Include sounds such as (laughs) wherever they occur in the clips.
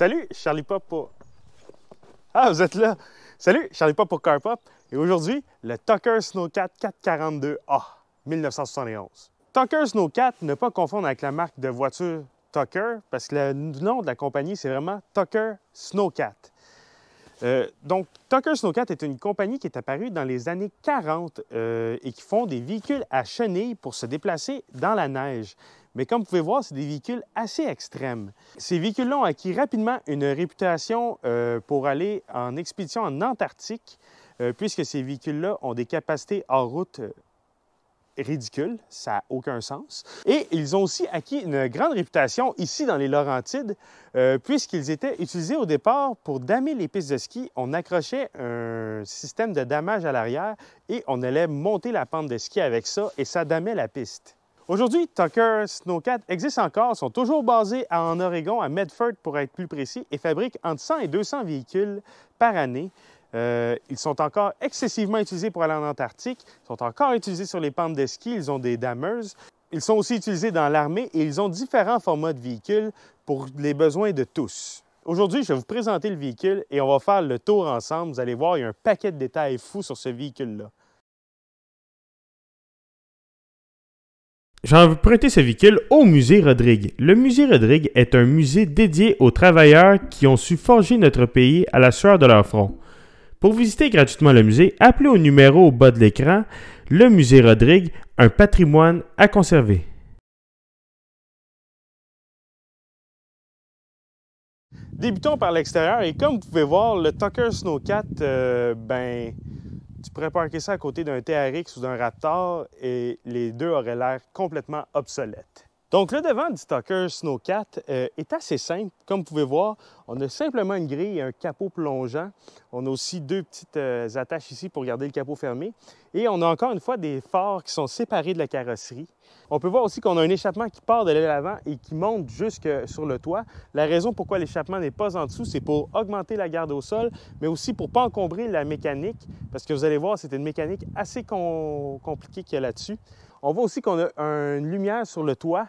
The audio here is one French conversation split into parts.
Salut, Charlie Pop pour... Ah, vous êtes là! Salut, Charlie Pop pour Carpop. Pop. Et aujourd'hui, le Tucker Snowcat 442A 1971. Tucker Snowcat, ne pas confondre avec la marque de voiture Tucker, parce que le nom de la compagnie, c'est vraiment Tucker Snowcat. Euh, donc, Tucker Snowcat est une compagnie qui est apparue dans les années 40 euh, et qui font des véhicules à chenilles pour se déplacer dans la neige. Mais comme vous pouvez voir, c'est des véhicules assez extrêmes. Ces véhicules-là ont acquis rapidement une réputation euh, pour aller en expédition en Antarctique, puisque ces véhicules-là ont des capacités en route ridicule, ça n'a aucun sens. Et ils ont aussi acquis une grande réputation ici dans les Laurentides, euh, puisqu'ils étaient utilisés au départ pour damer les pistes de ski. On accrochait un système de damage à l'arrière et on allait monter la pente de ski avec ça et ça damait la piste. Aujourd'hui, Tucker Snowcat existe encore, sont toujours basés en Oregon, à Medford pour être plus précis, et fabriquent entre 100 et 200 véhicules par année. Euh, ils sont encore excessivement utilisés pour aller en Antarctique, ils sont encore utilisés sur les pentes de ski, ils ont des damers. Ils sont aussi utilisés dans l'armée et ils ont différents formats de véhicules pour les besoins de tous. Aujourd'hui, je vais vous présenter le véhicule et on va faire le tour ensemble. Vous allez voir, il y a un paquet de détails fous sur ce véhicule-là. J'ai emprunté ce véhicule au musée Rodrigue. Le musée Rodrigue est un musée dédié aux travailleurs qui ont su forger notre pays à la sueur de leur front. Pour visiter gratuitement le musée, appelez au numéro au bas de l'écran Le musée Rodrigue, un patrimoine à conserver. Débutons par l'extérieur et comme vous pouvez voir, le Tucker Snowcat, euh, ben, tu pourrais parquer ça à côté d'un TRX ou d'un Raptor et les deux auraient l'air complètement obsolètes. Donc, le devant du stocker Snowcat euh, est assez simple. Comme vous pouvez voir, on a simplement une grille et un capot plongeant. On a aussi deux petites euh, attaches ici pour garder le capot fermé. Et on a encore une fois des phares qui sont séparés de la carrosserie. On peut voir aussi qu'on a un échappement qui part de l'aile avant et qui monte jusque sur le toit. La raison pourquoi l'échappement n'est pas en dessous, c'est pour augmenter la garde au sol, mais aussi pour ne pas encombrer la mécanique, parce que vous allez voir, c'est une mécanique assez compliquée qu'il y a là-dessus. On voit aussi qu'on a une lumière sur le toit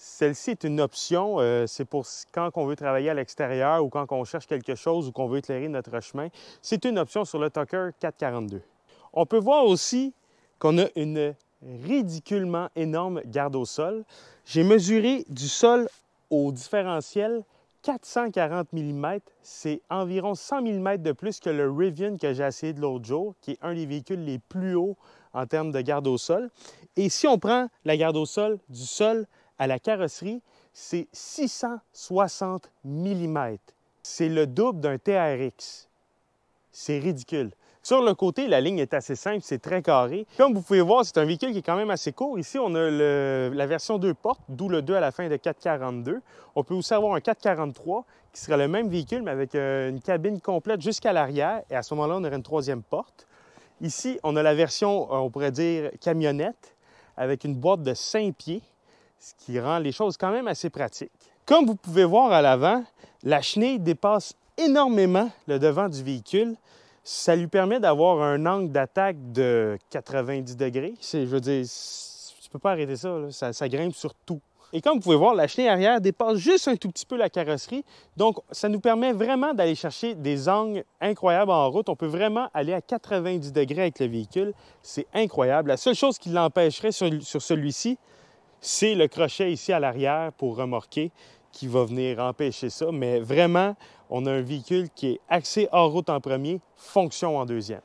celle-ci est une option, euh, c'est pour quand on veut travailler à l'extérieur ou quand on cherche quelque chose ou qu'on veut éclairer notre chemin. C'est une option sur le Tucker 442. On peut voir aussi qu'on a une ridiculement énorme garde au sol. J'ai mesuré du sol au différentiel 440 mm, c'est environ 100 mm de plus que le Rivian que j'ai essayé de l'autre jour, qui est un des véhicules les plus hauts en termes de garde au sol. Et si on prend la garde au sol du sol à la carrosserie, c'est 660 mm. C'est le double d'un TRX. C'est ridicule. Sur le côté, la ligne est assez simple, c'est très carré. Comme vous pouvez voir, c'est un véhicule qui est quand même assez court. Ici, on a la version 2 portes, d'où le 2 à la fin de 442. On peut aussi avoir un 443 qui serait le même véhicule, mais avec euh, une cabine complète jusqu'à l'arrière. Et à ce moment-là, on aurait une troisième porte. Ici, on a la version, euh, on pourrait dire, camionnette, avec une boîte de 5 pieds ce qui rend les choses quand même assez pratiques. Comme vous pouvez voir à l'avant, la chenille dépasse énormément le devant du véhicule. Ça lui permet d'avoir un angle d'attaque de 90 degrés. je veux dire, tu peux pas arrêter ça, ça, grimpe sur tout. Et comme vous pouvez voir, la chenille arrière dépasse juste un tout petit peu la carrosserie. Donc, ça nous permet vraiment d'aller chercher des angles incroyables en route. On peut vraiment aller à 90 degrés avec le véhicule. C'est incroyable. La seule chose qui l'empêcherait sur, sur celui-ci, c'est le crochet ici à l'arrière pour remorquer qui va venir empêcher ça. Mais vraiment, on a un véhicule qui est axé hors route en premier, fonction en deuxième.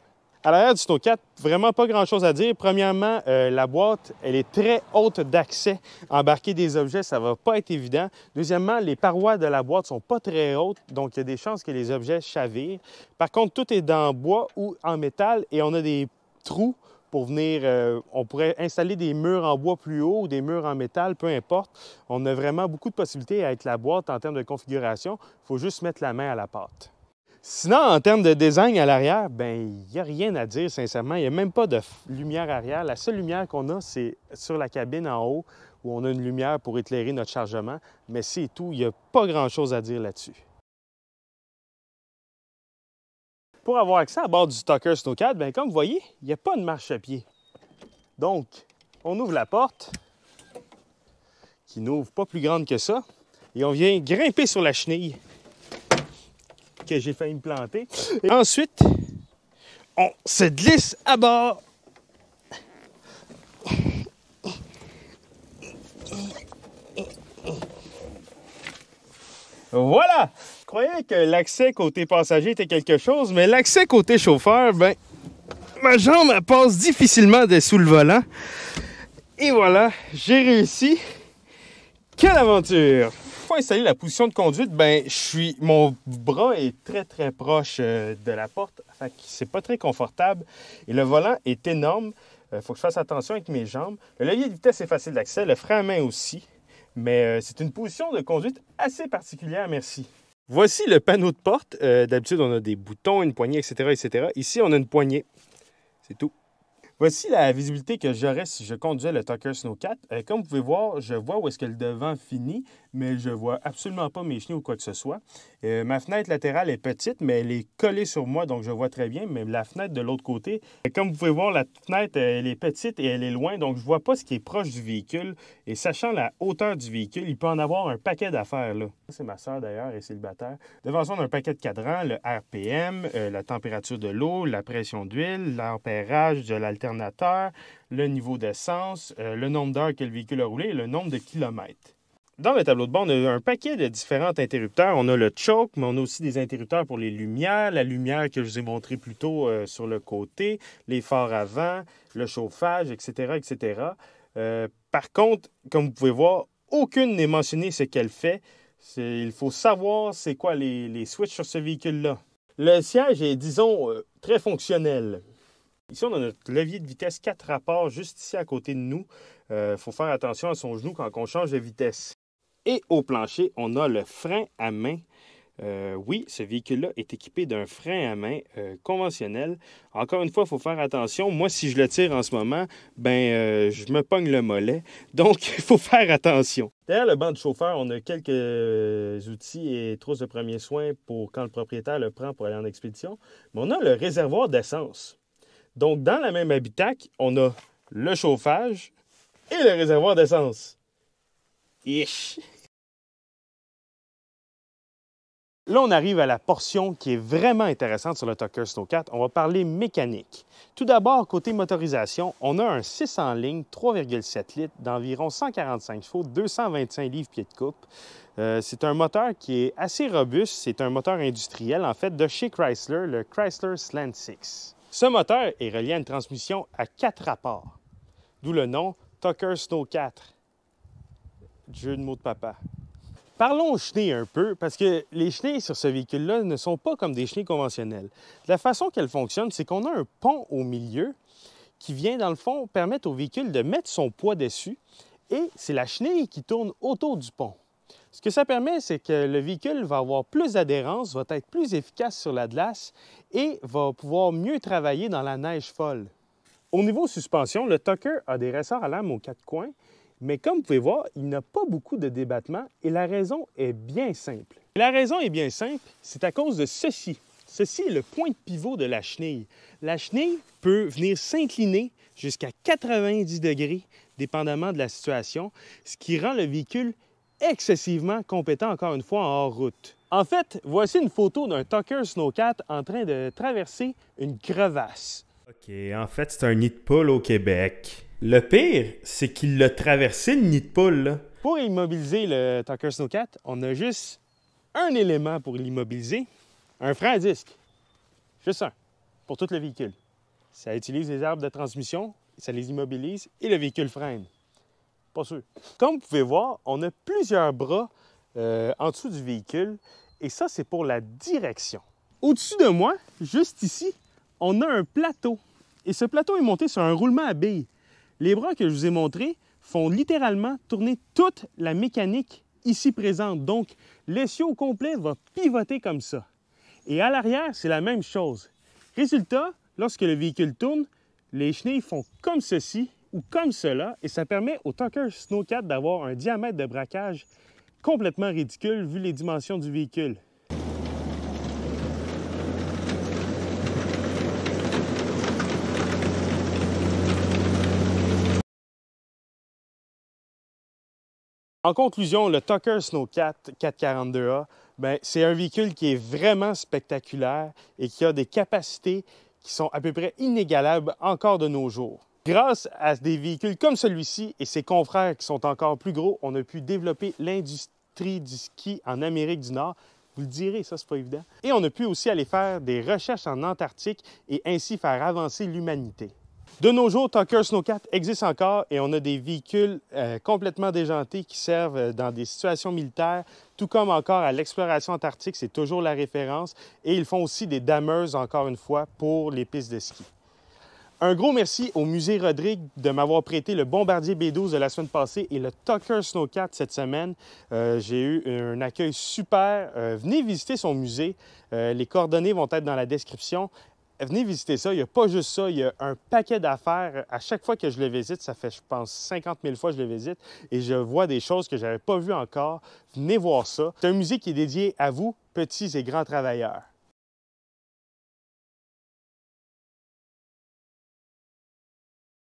À l'arrière du sto vraiment pas grand-chose à dire. Premièrement, euh, la boîte, elle est très haute d'accès. Embarquer des objets, ça va pas être évident. Deuxièmement, les parois de la boîte sont pas très hautes, donc il y a des chances que les objets chavirent. Par contre, tout est en bois ou en métal et on a des trous pour venir, euh, on pourrait installer des murs en bois plus haut ou des murs en métal, peu importe. On a vraiment beaucoup de possibilités avec la boîte en termes de configuration. Il faut juste mettre la main à la pâte. Sinon, en termes de design à l'arrière, ben il n'y a rien à dire, sincèrement. Il n'y a même pas de lumière arrière. La seule lumière qu'on a, c'est sur la cabine en haut, où on a une lumière pour éclairer notre chargement. Mais c'est tout. Il n'y a pas grand-chose à dire là-dessus. Pour avoir accès à bord du Stocker Snowcat, ben, comme vous voyez, il n'y a pas de marche à pied. Donc, on ouvre la porte, qui n'ouvre pas plus grande que ça, et on vient grimper sur la chenille que j'ai failli me planter. ensuite, on se glisse à bord. Voilà! croyais que l'accès côté passager était quelque chose, mais l'accès côté chauffeur, ben, ma jambe passe difficilement dessous le volant. Et voilà, j'ai réussi. Quelle aventure! Pour installer la position de conduite, ben, je suis, mon bras est très très proche euh, de la porte, fait que c'est pas très confortable. Et le volant est énorme. Euh, faut que je fasse attention avec mes jambes. Le levier de vitesse est facile d'accès, le frein à main aussi. Mais euh, c'est une position de conduite assez particulière, merci. Voici le panneau de porte. Euh, d'habitude, on a des boutons, une poignée, etc., etc. Ici, on a une poignée. C'est tout. Voici la visibilité que j'aurais si je conduisais le Tucker Snowcat. Euh, comme vous pouvez voir, je vois où est-ce que le devant finit, mais je vois absolument pas mes chenilles ou quoi que ce soit. Euh, ma fenêtre latérale est petite, mais elle est collée sur moi, donc je vois très bien. Mais la fenêtre de l'autre côté, euh, comme vous pouvez voir, la fenêtre, elle est petite et elle est loin, donc je vois pas ce qui est proche du véhicule. Et sachant la hauteur du véhicule, il peut en avoir un paquet d'affaires, là. C'est ma soeur, d'ailleurs, et le célibataire. Devant son, on a un paquet de cadrans, le RPM, la température de l'eau, la pression d'huile, l'ampérage de l'altitude alternateur, le niveau d'essence, euh, le nombre d'heures que le véhicule a roulé et le nombre de kilomètres. Dans le tableau de bord, on a un paquet de différents interrupteurs. On a le choke, mais on a aussi des interrupteurs pour les lumières, la lumière que je vous ai montrée plus tôt euh, sur le côté, les phares avant, le chauffage, etc. etc. Euh, par contre, comme vous pouvez voir, aucune n'est mentionnée ce qu'elle fait. Il faut savoir c'est quoi les, les switches sur ce véhicule-là. Le siège est, disons, très fonctionnel. Ici, on a notre levier de vitesse, 4 rapports juste ici à côté de nous. Il euh, faut faire attention à son genou quand on change de vitesse. Et au plancher, on a le frein à main. Euh, oui, ce véhicule-là est équipé d'un frein à main euh, conventionnel. Encore une fois, il faut faire attention. Moi, si je le tire en ce moment, ben, je me pogne le mollet. Donc, il (laughs) faut faire attention. Derrière le banc de chauffeur, on a quelques outils et trousses de premiers soins pour quand le propriétaire le prend pour aller en expédition. Mais on a le réservoir d'essence. Donc, dans la même habitacle, on a le chauffage et le réservoir d'essence. Yes! Là, on arrive à la portion qui est vraiment intéressante sur le Tucker Snow 4. On va parler mécanique. Tout d'abord, côté motorisation, on a un 6 en ligne, 3,7 litres, d'environ 145 chevaux, 225 livres-pieds de coupe. Euh, c'est un moteur qui est assez robuste. C'est un moteur industriel, en fait, de chez Chrysler, le Chrysler Slant 6. Ce moteur est relié à une transmission à quatre rapports, d'où le nom Tucker Snow 4. Jeu de mots de papa. Parlons chenilles un peu, parce que les chenilles sur ce véhicule-là ne sont pas comme des chenilles conventionnelles. La façon qu'elles fonctionnent, c'est qu'on a un pont au milieu qui vient, dans le fond, permettre au véhicule de mettre son poids dessus, et c'est la chenille qui tourne autour du pont. Ce que ça permet, c'est que le véhicule va avoir plus d'adhérence, va être plus efficace sur la glace et va pouvoir mieux travailler dans la neige folle. Au niveau suspension, le Tucker a des ressorts à lame aux quatre coins, mais comme vous pouvez voir, il n'a pas beaucoup de débattement et la raison est bien simple. La raison est bien simple, c'est à cause de ceci. Ceci est le point de pivot de la chenille. La chenille peut venir s'incliner jusqu'à 90 degrés, dépendamment de la situation, ce qui rend le véhicule excessivement compétent, encore une fois, en route. En fait, voici une photo d'un Tucker Snowcat en train de traverser une crevasse. OK, en fait, c'est un nid de poule au Québec. Le pire, c'est qu'il l'a traversé, le nid de poule. Pour immobiliser le Tucker Snowcat, on a juste un élément pour l'immobiliser, un frein à disque. Juste un, pour tout le véhicule. Ça utilise les arbres de transmission, ça les immobilise et le véhicule freine. Comme vous pouvez voir, on a plusieurs bras euh, en dessous du véhicule et ça, c'est pour la direction. Au-dessus de moi, juste ici, on a un plateau. Et ce plateau est monté sur un roulement à billes. Les bras que je vous ai montrés font littéralement tourner toute la mécanique ici présente. Donc, l'essieu au complet va pivoter comme ça. Et à l'arrière, c'est la même chose. Résultat, lorsque le véhicule tourne, les chenilles font comme ceci ou comme cela, et ça permet au Tucker Snowcat d'avoir un diamètre de braquage complètement ridicule vu les dimensions du véhicule. En conclusion, le Tucker Snowcat 442A, ben, c'est un véhicule qui est vraiment spectaculaire et qui a des capacités qui sont à peu près inégalables encore de nos jours. Grâce à des véhicules comme celui-ci et ses confrères qui sont encore plus gros, on a pu développer l'industrie du ski en Amérique du Nord. Vous le direz, ça, c'est pas évident. Et on a pu aussi aller faire des recherches en Antarctique et ainsi faire avancer l'humanité. De nos jours, Tucker Snowcat existe encore et on a des véhicules euh, complètement déjantés qui servent euh, dans des situations militaires, tout comme encore à l'exploration antarctique, c'est toujours la référence. Et ils font aussi des dameuses, encore une fois, pour les pistes de ski. Un gros merci au Musée Rodrigue de m'avoir prêté le Bombardier B12 de la semaine passée et le Tucker Snowcat cette semaine. Euh, j'ai eu un accueil super. Euh, venez visiter son musée. Euh, les coordonnées vont être dans la description. Venez visiter ça. Il n'y a pas juste ça. Il y a un paquet d'affaires. À chaque fois que je le visite, ça fait, je pense, 50 000 fois que je le visite et je vois des choses que je n'avais pas vues encore. Venez voir ça. C'est un musée qui est dédié à vous, petits et grands travailleurs.